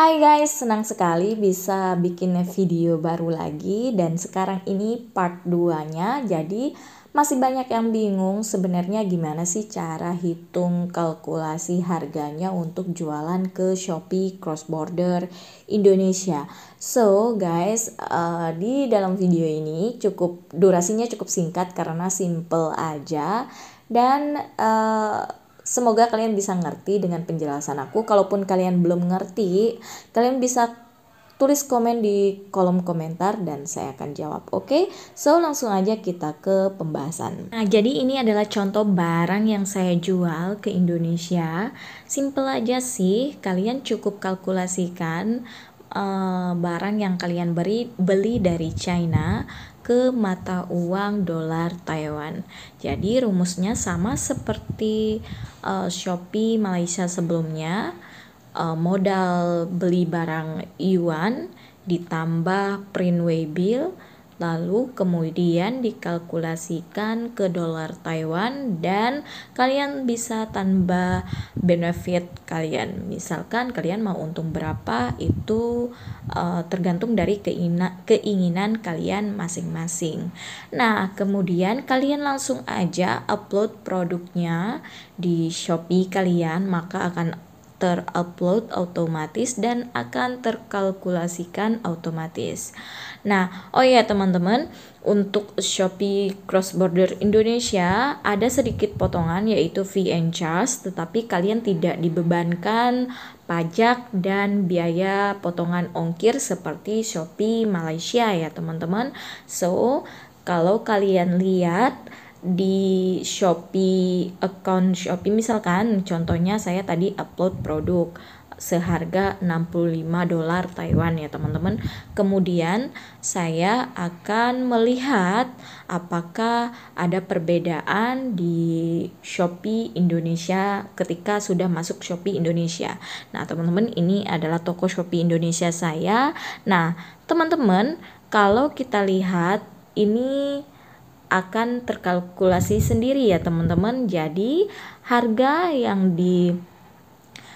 Hai guys, senang sekali bisa bikin video baru lagi dan sekarang ini part 2-nya. Jadi masih banyak yang bingung sebenarnya gimana sih cara hitung kalkulasi harganya untuk jualan ke Shopee cross border Indonesia. So guys, uh, di dalam video ini cukup durasinya cukup singkat karena simple aja dan uh, Semoga kalian bisa ngerti dengan penjelasan aku. Kalaupun kalian belum ngerti, kalian bisa tulis komen di kolom komentar dan saya akan jawab. Oke, okay? so langsung aja kita ke pembahasan. Nah, jadi ini adalah contoh barang yang saya jual ke Indonesia. Simple aja sih, kalian cukup kalkulasikan uh, barang yang kalian beri beli dari China ke mata uang dolar Taiwan. Jadi rumusnya sama seperti uh, Shopee Malaysia sebelumnya. Uh, modal beli barang yuan ditambah print way bill lalu kemudian dikalkulasikan ke dolar Taiwan dan kalian bisa tambah benefit kalian misalkan kalian mau untung berapa itu uh, tergantung dari keinginan kalian masing-masing nah kemudian kalian langsung aja upload produknya di Shopee kalian maka akan terupload otomatis dan akan terkalkulasikan otomatis. Nah, oh iya teman-teman, untuk Shopee Cross Border Indonesia ada sedikit potongan yaitu fee and charge, tetapi kalian tidak dibebankan pajak dan biaya potongan ongkir seperti Shopee Malaysia ya teman-teman. So, kalau kalian lihat di Shopee account Shopee misalkan contohnya saya tadi upload produk seharga 65 dolar Taiwan ya teman-teman. Kemudian saya akan melihat apakah ada perbedaan di Shopee Indonesia ketika sudah masuk Shopee Indonesia. Nah, teman-teman ini adalah toko Shopee Indonesia saya. Nah, teman-teman kalau kita lihat ini akan terkalkulasi sendiri ya teman-teman. Jadi harga yang di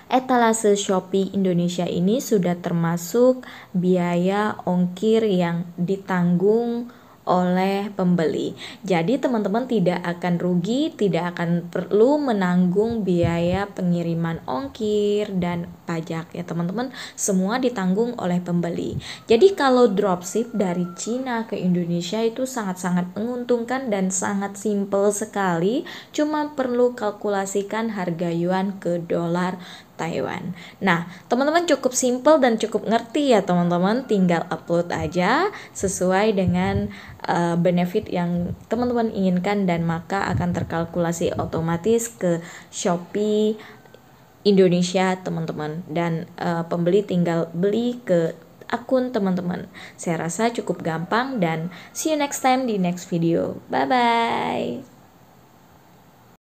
etalase Shopee Indonesia ini sudah termasuk biaya ongkir yang ditanggung oleh pembeli. Jadi teman-teman tidak akan rugi, tidak akan perlu menanggung biaya pengiriman ongkir dan pajak ya teman-teman semua ditanggung oleh pembeli jadi kalau dropship dari Cina ke Indonesia itu sangat-sangat menguntungkan dan sangat simple sekali cuma perlu kalkulasikan harga yuan ke dolar Taiwan. Nah, teman-teman cukup simple dan cukup ngerti ya teman-teman, tinggal upload aja sesuai dengan uh, benefit yang teman-teman inginkan dan maka akan terkalkulasi otomatis ke Shopee Indonesia teman-teman dan uh, pembeli tinggal beli ke akun teman-teman. Saya rasa cukup gampang dan see you next time di next video. Bye bye.